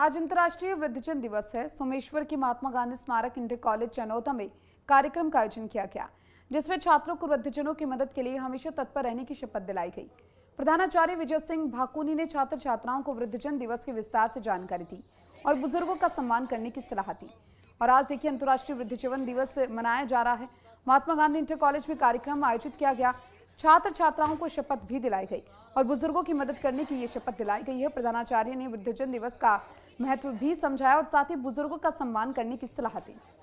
आज अंतर्राष्ट्रीय वृद्धजन दिवस है सोमेश्वर के महात्मा गांधी स्मारक इंटर कॉलेज चनौता में कार्यक्रम का आयोजन किया गया जिसमें छात्रों को वृद्धजनों की मदद के लिए हमेशा तत्पर रहने की शपथ दिलाई गई प्रधानाचार्य विजय सिंह भाकुनी ने छात्र छात्राओं को वृद्धजन दिवस के विस्तार से जानकारी दी और बुजुर्गो का सम्मान करने की सलाह दी और आज देखिए अंतर्राष्ट्रीय वृद्धजन दिवस मनाया जा रहा है महात्मा गांधी इंटर कॉलेज में कार्यक्रम आयोजित किया गया छात्र छात्राओं को शपथ भी दिलाई गई और बुजुर्गों की मदद करने की ये शपथ दिलाई गई है प्रधानाचार्य ने वृद्धजन दिवस का महत्व भी समझाया और साथ ही बुजुर्गों का सम्मान करने की सलाह दी